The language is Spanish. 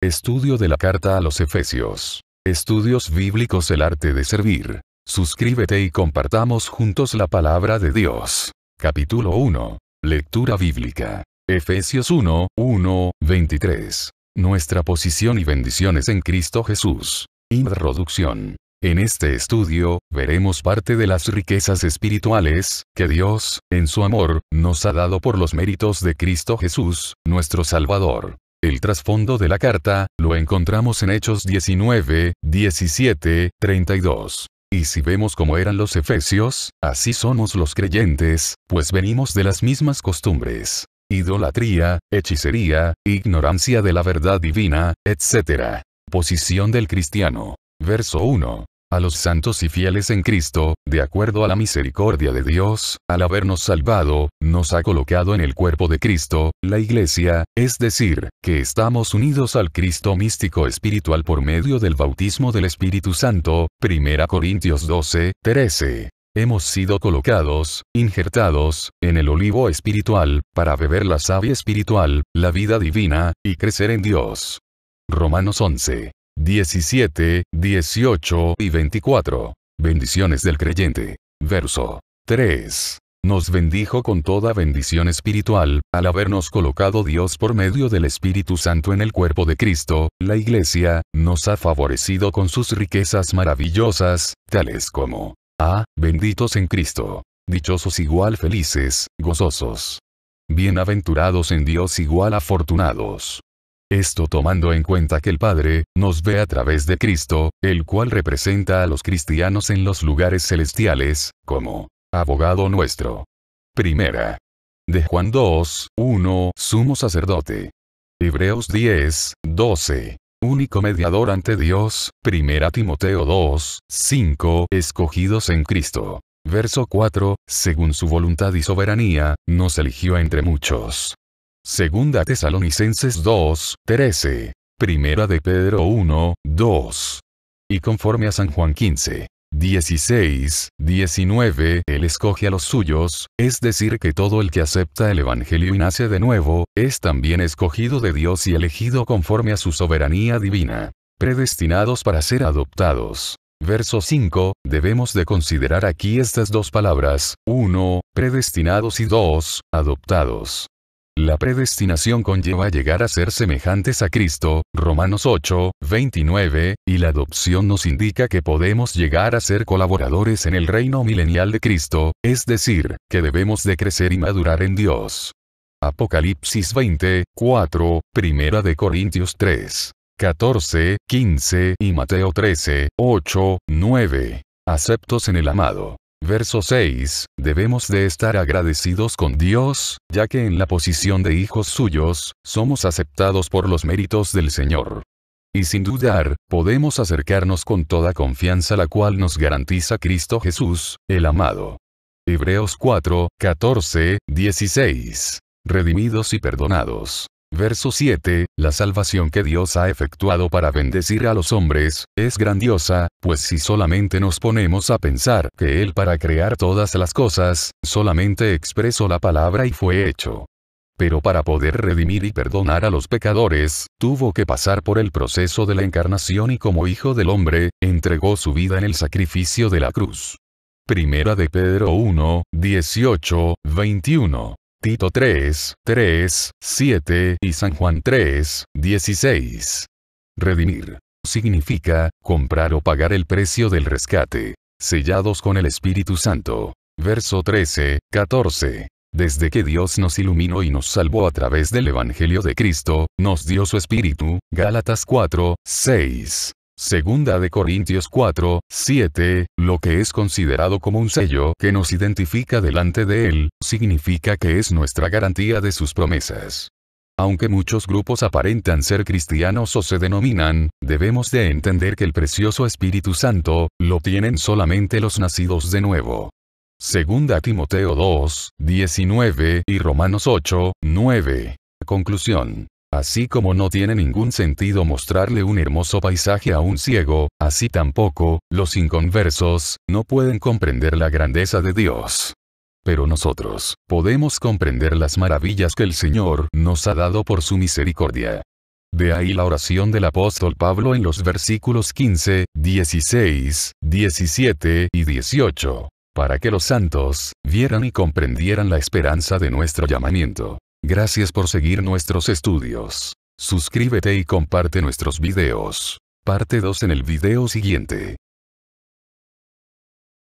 Estudio de la carta a los Efesios. Estudios bíblicos El arte de servir. Suscríbete y compartamos juntos la palabra de Dios. Capítulo 1. Lectura bíblica. Efesios 1, 1, 23. Nuestra posición y bendiciones en Cristo Jesús. Introducción. En este estudio, veremos parte de las riquezas espirituales, que Dios, en su amor, nos ha dado por los méritos de Cristo Jesús, nuestro Salvador. El trasfondo de la carta, lo encontramos en Hechos 19, 17, 32. Y si vemos cómo eran los efesios, así somos los creyentes, pues venimos de las mismas costumbres. Idolatría, hechicería, ignorancia de la verdad divina, etc. Posición del cristiano. Verso 1 a los santos y fieles en Cristo, de acuerdo a la misericordia de Dios, al habernos salvado, nos ha colocado en el cuerpo de Cristo, la Iglesia, es decir, que estamos unidos al Cristo místico espiritual por medio del bautismo del Espíritu Santo, 1 Corintios 12, 13 hemos sido colocados, injertados, en el olivo espiritual, para beber la savia espiritual, la vida divina, y crecer en Dios. Romanos 11. 17, 18 y 24. Bendiciones del creyente. Verso 3. Nos bendijo con toda bendición espiritual, al habernos colocado Dios por medio del Espíritu Santo en el cuerpo de Cristo, la Iglesia, nos ha favorecido con sus riquezas maravillosas, tales como, A. benditos en Cristo. Dichosos igual felices, gozosos. Bienaventurados en Dios igual afortunados. Esto tomando en cuenta que el Padre, nos ve a través de Cristo, el cual representa a los cristianos en los lugares celestiales, como abogado nuestro. Primera. De Juan 2, 1, sumo sacerdote. Hebreos 10, 12. Único mediador ante Dios, Primera Timoteo 2, 5, escogidos en Cristo. Verso 4, según su voluntad y soberanía, nos eligió entre muchos, Segunda Tesalonicenses 2, 13. Primera de Pedro 1, 2. Y conforme a San Juan 15, 16, 19, Él escoge a los suyos, es decir que todo el que acepta el Evangelio y nace de nuevo, es también escogido de Dios y elegido conforme a su soberanía divina, predestinados para ser adoptados. Verso 5, debemos de considerar aquí estas dos palabras, 1, predestinados y 2, adoptados. La predestinación conlleva llegar a ser semejantes a Cristo, Romanos 8, 29, y la adopción nos indica que podemos llegar a ser colaboradores en el reino milenial de Cristo, es decir, que debemos de crecer y madurar en Dios. Apocalipsis 20, 4, 1 de Corintios 3, 14, 15 y Mateo 13, 8, 9. Aceptos en el amado. Verso 6. Debemos de estar agradecidos con Dios, ya que en la posición de hijos suyos, somos aceptados por los méritos del Señor. Y sin dudar, podemos acercarnos con toda confianza la cual nos garantiza Cristo Jesús, el amado. Hebreos 4, 14, 16. Redimidos y perdonados. Verso 7, la salvación que Dios ha efectuado para bendecir a los hombres, es grandiosa, pues si solamente nos ponemos a pensar que Él para crear todas las cosas, solamente expresó la palabra y fue hecho. Pero para poder redimir y perdonar a los pecadores, tuvo que pasar por el proceso de la encarnación y como Hijo del Hombre, entregó su vida en el sacrificio de la cruz. Primera de Pedro 1, 18, 21. Tito 3, 3, 7 y San Juan 3, 16. Redimir. Significa, comprar o pagar el precio del rescate. Sellados con el Espíritu Santo. Verso 13, 14. Desde que Dios nos iluminó y nos salvó a través del Evangelio de Cristo, nos dio su Espíritu, Gálatas 4, 6. Segunda de Corintios 4, 7, lo que es considerado como un sello que nos identifica delante de Él, significa que es nuestra garantía de sus promesas. Aunque muchos grupos aparentan ser cristianos o se denominan, debemos de entender que el precioso Espíritu Santo, lo tienen solamente los nacidos de nuevo. Segunda Timoteo 2, 19 y Romanos 8, 9. Conclusión. Así como no tiene ningún sentido mostrarle un hermoso paisaje a un ciego, así tampoco, los inconversos, no pueden comprender la grandeza de Dios. Pero nosotros, podemos comprender las maravillas que el Señor nos ha dado por su misericordia. De ahí la oración del apóstol Pablo en los versículos 15, 16, 17 y 18, para que los santos, vieran y comprendieran la esperanza de nuestro llamamiento Gracias por seguir nuestros estudios. Suscríbete y comparte nuestros videos. Parte 2 en el video siguiente.